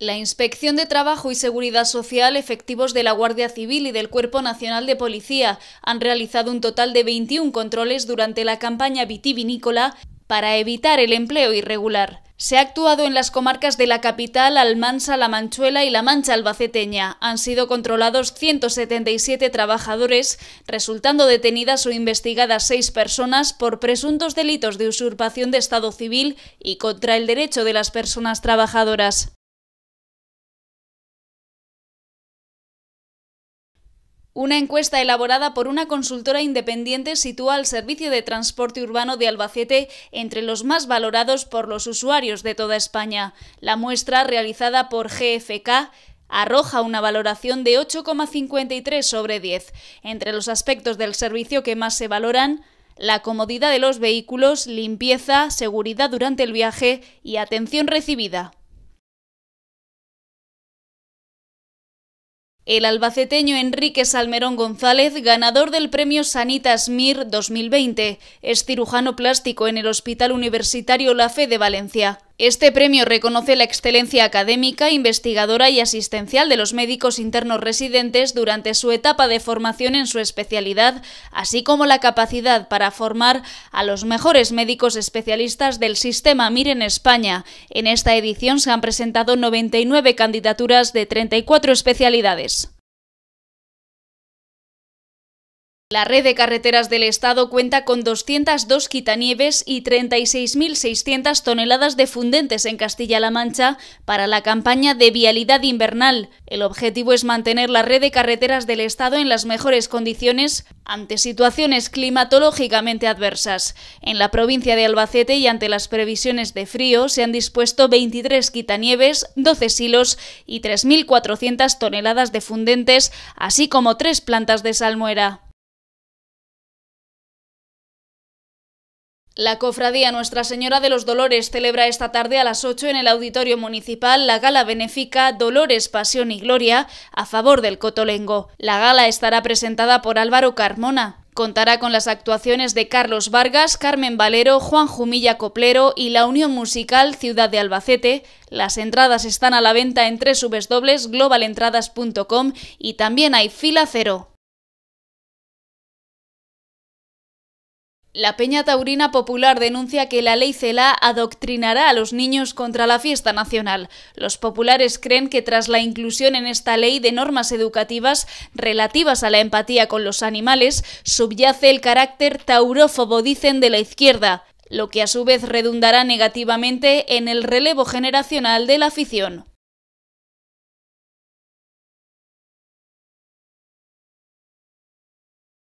La Inspección de Trabajo y Seguridad Social, efectivos de la Guardia Civil y del Cuerpo Nacional de Policía han realizado un total de 21 controles durante la campaña vitivinícola para evitar el empleo irregular. Se ha actuado en las comarcas de la capital, Almansa, La Manchuela y La Mancha Albaceteña. Han sido controlados 177 trabajadores, resultando detenidas o investigadas seis personas por presuntos delitos de usurpación de Estado civil y contra el derecho de las personas trabajadoras. Una encuesta elaborada por una consultora independiente sitúa al servicio de transporte urbano de Albacete entre los más valorados por los usuarios de toda España. La muestra realizada por GFK arroja una valoración de 8,53 sobre 10. Entre los aspectos del servicio que más se valoran, la comodidad de los vehículos, limpieza, seguridad durante el viaje y atención recibida. El albaceteño Enrique Salmerón González, ganador del premio Sanitas Mir 2020, es cirujano plástico en el Hospital Universitario La Fe de Valencia. Este premio reconoce la excelencia académica, investigadora y asistencial de los médicos internos residentes durante su etapa de formación en su especialidad, así como la capacidad para formar a los mejores médicos especialistas del sistema MIR en España. En esta edición se han presentado 99 candidaturas de 34 especialidades. La red de carreteras del Estado cuenta con 202 quitanieves y 36.600 toneladas de fundentes en Castilla-La Mancha para la campaña de vialidad invernal. El objetivo es mantener la red de carreteras del Estado en las mejores condiciones ante situaciones climatológicamente adversas. En la provincia de Albacete y ante las previsiones de frío se han dispuesto 23 quitanieves, 12 silos y 3.400 toneladas de fundentes, así como tres plantas de salmuera. La cofradía Nuestra Señora de los Dolores celebra esta tarde a las 8 en el Auditorio Municipal la gala benéfica Dolores, Pasión y Gloria a favor del Cotolengo. La gala estará presentada por Álvaro Carmona. Contará con las actuaciones de Carlos Vargas, Carmen Valero, Juan Jumilla Coplero y la Unión Musical Ciudad de Albacete. Las entradas están a la venta en www.globalentradas.com y también hay fila cero. La Peña Taurina Popular denuncia que la ley CELA adoctrinará a los niños contra la fiesta nacional. Los populares creen que tras la inclusión en esta ley de normas educativas relativas a la empatía con los animales, subyace el carácter taurófobo, dicen de la izquierda, lo que a su vez redundará negativamente en el relevo generacional de la afición.